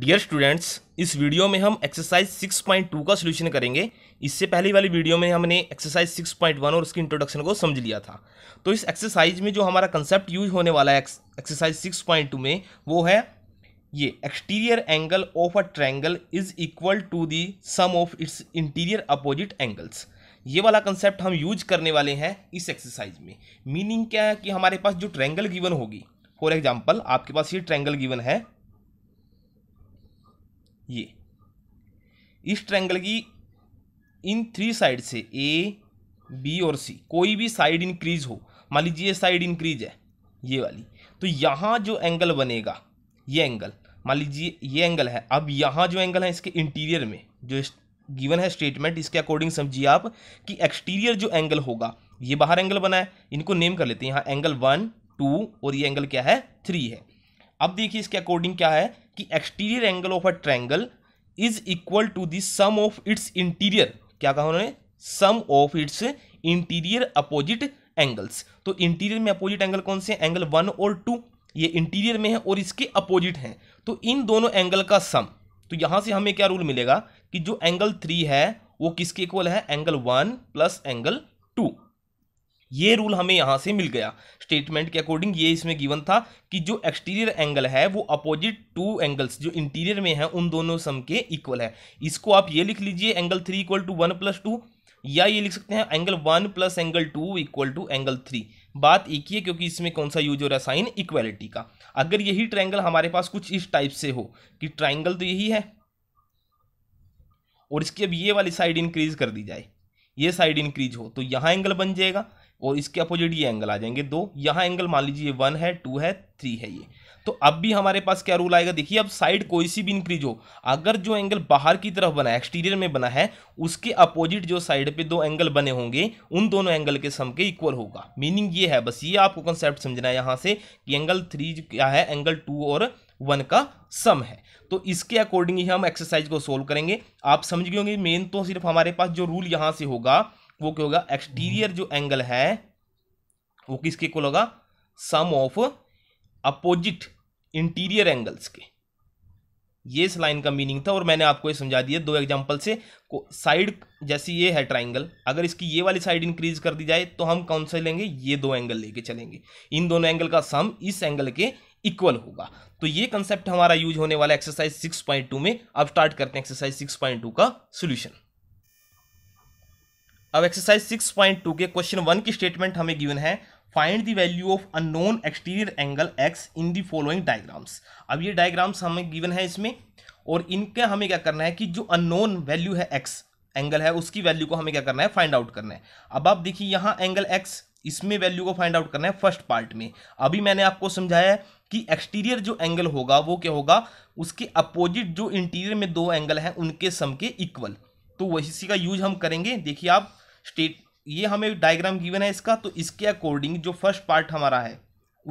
dear students इस video में हम एक्सरसाइज 6.2 का सोल्यूशन करेंगे इससे पहले वाली वीडियो में हमने एक्सरसाइज 6.1 और उसकी इंट्रोडक्शन को समझ लिया था तो इस एक्सरसाइज में जो हमारा कंसेप्ट यूज होने वाला है एक्सरसाइज 6.2 में वो है ये exterior angle of a triangle is equal to the sum of its interior opposite angles ये वाला कंसेप्ट हम यूज करने वाले हैं इस एक्सरसाइज में मीनिंग क्या है कि हमारे पास जो ट्रैंगल गिवन होगी फॉर एग्जाम्पल आपके पास ये ट्रैंगल गिवन है ये इस ट्रैंगल की इन थ्री साइड से ए बी और सी कोई भी साइड इंक्रीज हो मान लीजिए ये साइड इंक्रीज है ये वाली तो यहाँ जो एंगल बनेगा ये एंगल मान लीजिए ये एंगल है अब यहाँ जो एंगल है इसके इंटीरियर में जो गिवन है स्टेटमेंट इसके अकॉर्डिंग समझिए आप कि एक्सटीरियर जो एंगल होगा ये बाहर एंगल बना है इनको नेम कर लेते हैं यहाँ एंगल वन टू और ये एंगल क्या है थ्री है अब देखिए इसके अकॉर्डिंग क्या है कि exterior angle of a triangle is equal to the sum of its interior क्या कहा उन्होंने sum of its interior opposite angles तो इंटीरियर में अपोजिट एंगल कौन से एंगल वन और टू ये इंटीरियर में है और इसके अपोजिट हैं तो इन दोनों एंगल का सम तो यहाँ से हमें क्या रूल मिलेगा कि जो एंगल थ्री है वो किसके इक्वल है angle one plus angle two ये रूल हमें यहाँ से मिल गया स्टेटमेंट के अकॉर्डिंग ये इसमें गिवन था कि जो एक्सटीरियर एंगल है वो अपोजिट टू एंगल्स जो इंटीरियर में है उन दोनों सम के इक्वल है इसको आप ये लिख लीजिए angle three equal to one plus two या ये लिख सकते हैं angle one plus angle two equal to angle three बात एक ही है क्योंकि इसमें कौन सा यूज हो रहा है साइन इक्वेलिटी का अगर यही ट्राइंगल हमारे पास कुछ इस टाइप से हो कि ट्राइंगल तो यही है और इसकी अब ये वाली साइड इंक्रीज कर दी जाए ये साइड इंक्रीज हो तो यहाँ एंगल बन जाएगा और इसके अपोजिट ये एंगल आ जाएंगे दो यहाँ एंगल मान लीजिए वन है टू है थ्री है ये तो अब भी हमारे पास क्या रूल आएगा देखिए अब साइड कोई सी भी इंक्रीज हो अगर जो एंगल बाहर की तरफ बना है एक्सटीरियर में बना है उसके अपोजिट जो साइड पे दो एंगल बने होंगे उन दोनों एंगल के सम के इक्वल होगा मीनिंग ये है बस ये आपको कंसेप्ट समझना है यहाँ से कि एंगल थ्री क्या है एंगल टू और वन का सम है तो इसके अकॉर्डिंग ही हम एक्सरसाइज को सोल्व करेंगे आप समझ गए होंगे मेन तो सिर्फ हमारे पास जो रूल यहाँ से होगा वो क्या होगा एक्सटीरियर जो एंगल है वो किसके को होगा sum of opposite interior angles के ये इस लाइन का मीनिंग था और मैंने आपको ये समझा दिया दो एग्जांपल से साइड जैसी ये है ट्राइंगल अगर इसकी ये वाली साइड इंक्रीज कर दी जाए तो हम कौन सा लेंगे ये दो एंगल लेके चलेंगे इन दोनों एंगल का सम इस एंगल के इक्वल होगा तो ये कंसेप्ट हमारा यूज होने वाला एक्सरसाइज सिक्स में अब स्टार्ट करते हैं एक्सरसाइज सिक्स का सोल्यूशन अब एक्सरसाइज सिक्स पॉइंट टू के क्वेश्चन वन की स्टेटमेंट हमें गिवन है find the value of known exterior angle x in the following diagrams अब ये डायग्राम्स हमें गिवन है इसमें और इनके हमें क्या करना है कि जो अननोन वैल्यू है एक्स एंगल है उसकी वैल्यू को हमें क्या करना है फाइंड आउट करना है अब आप देखिए यहाँ एंगल एक्स इसमें वैल्यू को फाइंड आउट करना है फर्स्ट पार्ट में अभी मैंने आपको समझाया कि एक्सटीरियर जो एंगल होगा वो क्या होगा उसके अपोजिट जो इंटीरियर में दो एंगल हैं उनके सम के इक्वल तो वैसी का यूज हम करेंगे देखिए आप स्टेट ये हमें डायग्राम गिवन है इसका तो इसके अकॉर्डिंग जो फर्स्ट पार्ट हमारा है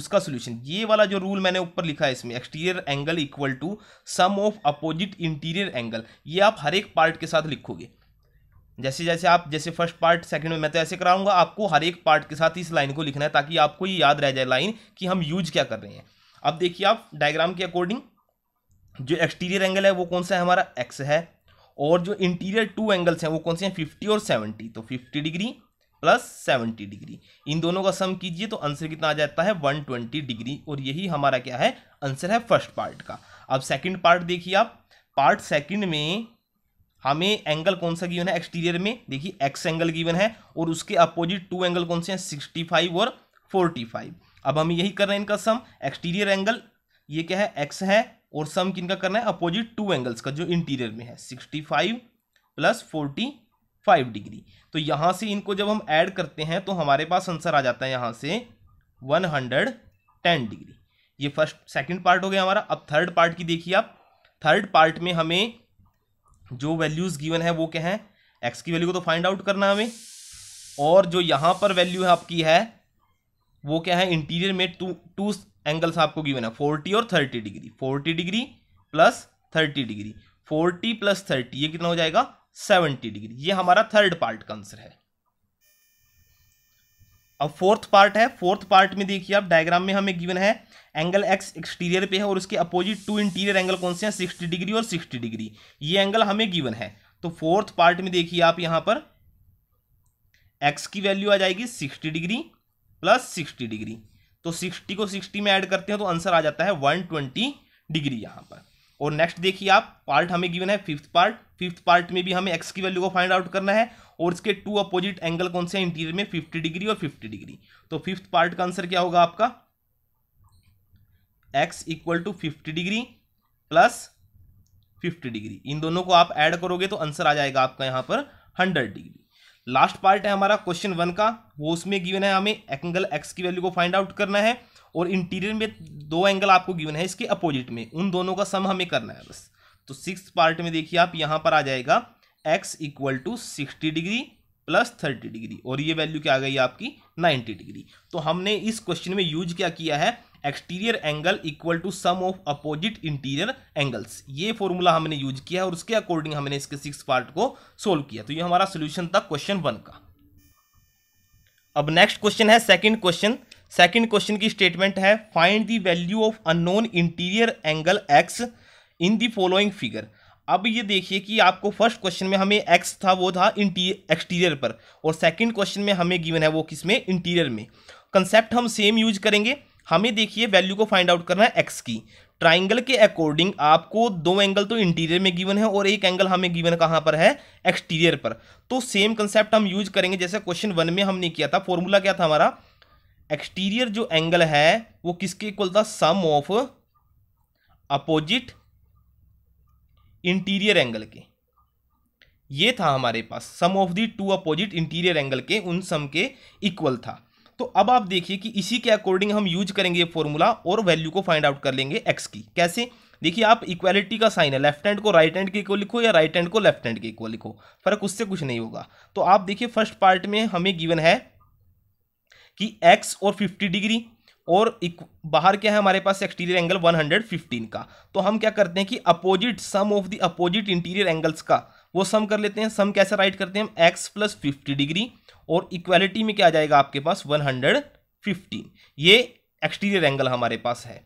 उसका सोल्यूशन ये वाला जो रूल मैंने ऊपर लिखा है इसमें exterior angle equal to sum of opposite interior angle ये आप हर एक पार्ट के साथ लिखोगे जैसे जैसे आप जैसे फर्स्ट पार्ट सेकंड में मैं तो ऐसे कराऊंगा आपको हर एक पार्ट के साथ इस लाइन को लिखना है ताकि आपको ये याद रह जाए लाइन कि हम यूज क्या कर रहे हैं अब देखिए आप डायग्राम के अकॉर्डिंग जो एक्सटीरियर एंगल है वो कौन सा है हमारा एक्स है और जो इंटीरियर टू एंगल्स हैं वो कौन से हैं फिफ्टी और सेवेंटी तो fifty degree plus seventy degree इन दोनों का सम कीजिए तो आंसर कितना आ जाता है वन ट्वेंटी डिग्री और यही हमारा क्या है आंसर है फर्स्ट पार्ट का अब सेकेंड पार्ट देखिए आप पार्ट सेकेंड में हमें एंगल कौन सा गिवन है एक्सटीरियर में देखिए एक्स एंगल गिवन है और उसके अपोजिट टू एंगल कौन से हैं सिक्सटी फाइव और फोर्टी फाइव अब हम यही कर रहे हैं इनका सम एक्सटीरियर एंगल ये क्या है एक्स है और सम किन का करना है अपोजिट टू एंगल्स का जो इंटीरियर में है sixty five plus forty five degree तो यहाँ से इनको जब हम ऐड करते हैं तो हमारे पास आंसर आ जाता है यहाँ से वन हंड्रेड टेन डिग्री ये फर्स्ट सेकंड पार्ट हो गया हमारा अब थर्ड पार्ट की देखिए आप थर्ड पार्ट में हमें जो वैल्यूज़ गिवन है वो क्या है एक्स की वैल्यू को तो फाइंड आउट करना हमें और जो यहाँ पर वैल्यू है आपकी है वो क्या है इंटीरियर में टू टू एंगल्स आपको गिवन है फोर्टी और thirty degree forty degree plus thirty degree forty plus thirty ये कितना हो जाएगा सेवनटी डिग्री ये हमारा थर्ड पार्ट का आंसर है अब फोर्थ पार्ट है फोर्थ पार्ट में देखिए आप डायग्राम में हमें गिवन है एंगल एक्स एक्सटीरियर पे है और उसके अपोजिट टू इंटीरियर एंगल कौन से हैं सिक्सटी डिग्री और सिक्सटी डिग्री ये एंगल हमें गिवन है तो फोर्थ पार्ट में देखिए आप यहाँ पर एक्स की वैल्यू आ जाएगी sixty degree plus sixty degree तो सिक्सटी को सिक्सटी में ऐड करते हैं तो आंसर आ जाता है वन ट्वेंटी डिग्री यहाँ पर और नेक्स्ट देखिए आप पार्ट हमें गिवन है फिफ्थ पार्ट फिफ्थ पार्ट में भी हमें एक्स की वैल्यू को फाइंड आउट करना है और इसके टू अपोजिट एंगल कौन से इंटीरियर में फिफ्टी डिग्री और फिफ्टी डिग्री तो फिफ्थ पार्ट का आंसर क्या होगा आपका X equal to fifty degree plus fifty degree इन दोनों को आप ऐड करोगे तो आंसर आ जाएगा आपका यहाँ पर हंड्रेड डिग्री लास्ट पार्ट है हमारा क्वेश्चन वन का वो उसमें गिवन है हमें एंगल एक्स की वैल्यू को फाइंड आउट करना है और इंटीरियर में दो एंगल आपको गिवन है इसके अपोजिट में उन दोनों का सम हमें करना है बस तो सिक्स पार्ट में देखिए आप यहाँ पर आ जाएगा x equal to sixty degree plus thirty degree और ये वैल्यू क्या आ गई आपकी नाइन्टी डिग्री तो हमने इस क्वेश्चन में यूज क्या किया है exterior angle equal to sum of opposite interior angles ये फॉर्मूला हमने यूज किया है और उसके अकॉर्डिंग हमने इसके सिक्स पार्ट को सोल्व किया तो ये हमारा सोल्यूशन था क्वेश्चन वन का अब नेक्स्ट क्वेश्चन है सेकेंड क्वेश्चन सेकेंड क्वेश्चन की स्टेटमेंट है find the value of unknown interior angle x in the following figure अब ये देखिए कि आपको फर्स्ट क्वेश्चन में हमें एक्स था वो था एक्सटीरियर पर और सेकंड क्वेश्चन में हमें गिवन है वो किस में इंटीरियर में कंसेप्ट हम सेम यूज करेंगे हमें देखिए वैल्यू को फाइंड आउट करना है एक्स की ट्राइंगल के अकॉर्डिंग आपको दो एंगल तो इंटीरियर में गिवन है और एक एंगल हमें गिवन कहाँ पर है एक्सटीरियर पर तो सेम कंसेप्ट हम यूज करेंगे जैसे क्वेश्चन वन में हमने किया था फॉर्मूला क्या था हमारा एक्सटीरियर जो एंगल है वो किसके इक्वल था sum of opposite interior angle के ये था हमारे पास sum of the two opposite interior angle के उन सम के इक्वल था तो अब आप देखिए कि इसी के अकॉर्डिंग हम यूज करेंगे ये फॉर्मूला और वैल्यू को फाइंड आउट कर लेंगे एक्स की कैसे देखिए आप इक्वालिटी का साइन है लेफ्ट हैंड को राइट हैंड के इक्वल लिखो या राइट हैंड को लेफ्ट हैंड के इक्वल लिखो फर्क उससे कुछ नहीं होगा तो आप देखिए फर्स्ट पार्ट में हमें गिवन है कि एक्स और फिफ्टी डिग्री और बाहर क्या है हमारे पास एक्सटीरियर एंगल 115 का तो हम क्या करते हैं कि opposite sum of the opposite interior angles का वो सम कर लेते हैं सम कैसे राइट करते हैं हम एक्स प्लस फिफ्टी डिग्री और इक्वालिटी में क्या आ जाएगा आपके पास वन हंड्रेड फिफ्टीन ये एक्सटीरियर एंगल हमारे पास है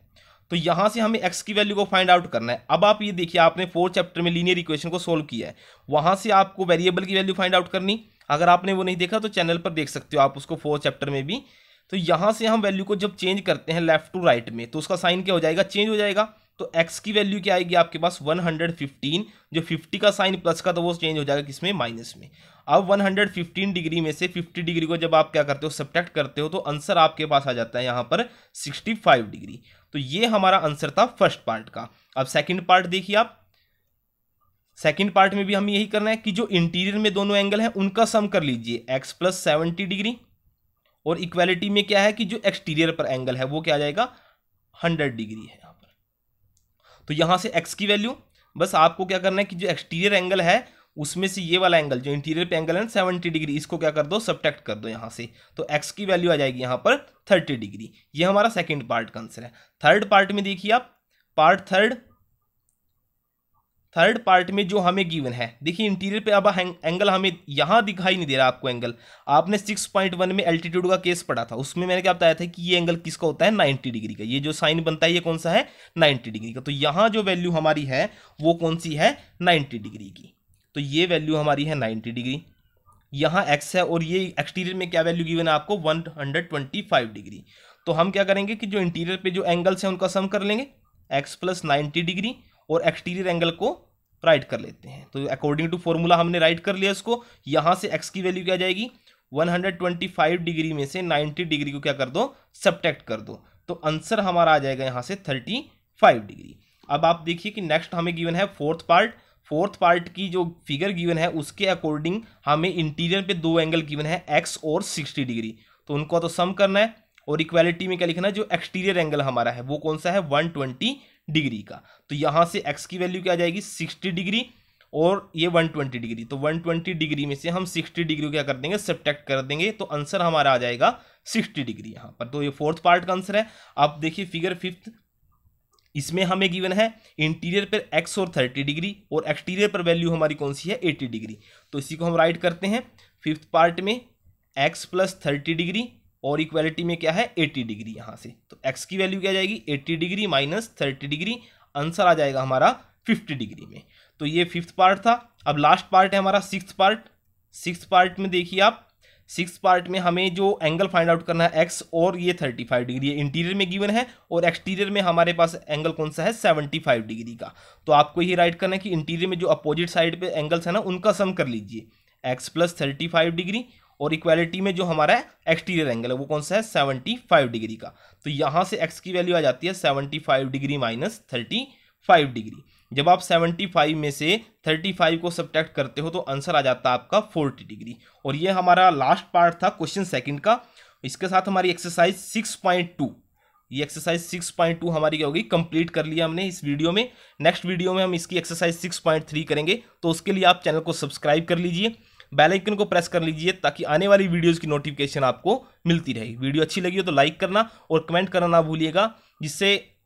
तो यहाँ से हमें एक्स की वैल्यू को फाइंड आउट करना है अब आप ये देखिए आपने फोर्थ चैप्टर में लीनियर इक्वेशन को सोल्व किया है वहाँ से आपको वेरिएबल की वैल्यू फाइंड आउट करनी अगर आपने वो नहीं देखा तो चैनल पर देख सकते हो आप उसको फोर्थ चैप्टर में भी तो यहाँ से हम वैल्यू को जब चेंज करते हैं लेफ्ट टू राइट में तो उसका साइन क्या हो जाएगा चेंज हो जाएगा तो x की वैल्यू क्या आएगी आपके पास 115 जो 50 का साइन प्लस का तो वो चेंज हो जाएगा किसमें माइनस में अब 115 डिग्री में से 50 डिग्री को जब आप क्या करते हो सब्टैक्ट करते हो तो आंसर आपके पास आ जाता है यहाँ पर 65 डिग्री तो ये हमारा आंसर था फर्स्ट पार्ट का अब सेकेंड पार्ट देखिए आप सेकेंड पार्ट में भी हम यही करना है कि जो इंटीरियर में दोनों एंगल हैं उनका सम कर लीजिए एक्स प्लस सेवेंटी डिग्री और इक्वालिटी में क्या है कि जो एक्सटीरियर पर एंगल है वो क्या आ जाएगा हंड्रेड डिग्री है तो यहाँ से एक्स की वैल्यू बस आपको क्या करना है कि जो एक्सटीरियर एंगल है उसमें से ये वाला एंगल जो इंटीरियर पे एंगल है ना सेवेंटी डिग्री इसको क्या कर दो सब्ट्रैक्ट कर दो यहाँ से तो एक्स की वैल्यू आ जाएगी यहाँ पर थर्टी डिग्री ये हमारा सेकेंड पार्ट का आंसर है थर्ड पार्ट में देखिए आप पार्ट थर्ड थर्ड पार्ट में जो हमें गिवन है देखिए इंटीरियर पे अब एंगल हमें यहाँ दिखाई नहीं दे रहा आपको एंगल आपने 6.1 में एल्टीट्यूड का केस पढ़ा था उसमें मैंने क्या बताया था कि ये एंगल किसका होता है 90 डिग्री का ये जो साइन बनता है ये कौन सा है 90 डिग्री का तो यहाँ जो वैल्यू हमारी है वो कौन सी है नाइन्टी डिग्री की तो ये वैल्यू हमारी है नाइन्टी डिग्री यहाँ एक्स है और ये एक्सटीरियर में क्या वैल्यू गिवन है आपको वन डिग्री तो हम क्या करेंगे कि जो इंटीरियर पर जो एंगल्स हैं उनका सम कर लेंगे एक्स प्लस नाइन्टी डिग्री और एक्सटीरियर एंगल को राइट कर लेते हैं तो अकॉर्डिंग टू फॉर्मूला हमने राइट कर लिया इसको यहाँ से एक्स की वैल्यू क्या जाएगी 125 डिग्री में से 90 डिग्री को क्या कर दो सब्टैक्ट कर दो तो आंसर हमारा आ जाएगा यहाँ से 35 डिग्री अब आप देखिए कि नेक्स्ट हमें गिवन है फोर्थ पार्ट फोर्थ पार्ट की जो फिगर गिवन है उसके अकॉर्डिंग हमें इंटीरियर पे दो एंगल गिवन है एक्स और सिक्सटी डिग्री तो उनको तो सम करना है और इक्वालिटी में क्या लिखना है जो एक्सटीरियर एंगल हमारा है वो कौन सा है वन ट्वेंटी डिग्री का तो यहाँ से एक्स की वैल्यू क्या आ जाएगी सिक्सटी डिग्री और ये वन ट्वेंटी डिग्री तो वन ट्वेंटी डिग्री में से हम सिक्सटी डिग्री क्या कर देंगे सब्टेक्ट कर देंगे तो आंसर हमारा आ जाएगा सिक्सटी डिग्री यहाँ पर तो ये फोर्थ पार्ट का आंसर है आप देखिए फिगर फिफ्थ इसमें हमें गिवन है इंटीरियर पर एक्स और थर्टी डिग्री और एक्सटीरियर पर वैल्यू हमारी कौन सी है 80 डिग्री तो इसी को हम राइट करते हैं फिफ्थ पार्ट में एक्स प्लस थर्टी डिग्री और इक्वालिटी में क्या है एट्टी डिग्री यहाँ से तो एक्स की वैल्यू क्या जाएगी eighty degree minus thirty degree answer आ जाएगा हमारा फिफ्टी डिग्री में तो ये फिफ्थ पार्ट था अब लास्ट पार्ट है हमारा सिक्स पार्ट सिक्स पार्ट में देखिए आप सिक्स पार्ट में हमें जो एंगल फाइंड आउट करना है एक्स और ये थर्टी फाइव डिग्री इंटीरियर में गिवन है और एक्सटीरियर में हमारे पास एंगल कौन सा है सेवेंटी फाइव डिग्री का तो आपको ये राइट करना है कि इंटीरियर में जो अपोजिट साइड पे एंगल्स है ना उनका सम कर लीजिए x plus thirty five degree और इक्वालिटी में जो हमारा एक्सटीरियर एंगल है वो कौन सा है सेवेंटी फाइव डिग्री का तो यहाँ से एक्स की वैल्यू आ जाती है seventy five degree minus thirty five degree जब आप 75 में से 35 को सब्ट्रैक्ट करते हो तो आंसर आ जाता है आपका 40 डिग्री और ये हमारा लास्ट पार्ट था क्वेश्चन सेकेंड का इसके साथ हमारी एक्सरसाइज टू ये एक्सरसाइज 6.2 हमारी क्या होगी कंप्लीट कर लिया हमने इस वीडियो में नेक्स्ट वीडियो में हम इसकी एक्सरसाइज 6.3 करेंगे तो उसके लिए आप चैनल को सब्सक्राइब कर लीजिए बेल आइकन को प्रेस कर लीजिए ताकि आने वाली वीडियोज़ की नोटिफिकेशन आपको मिलती रहे वीडियो अच्छी लगी हो तो लाइक करना और कमेंट करना ना भूलिएगा जिससे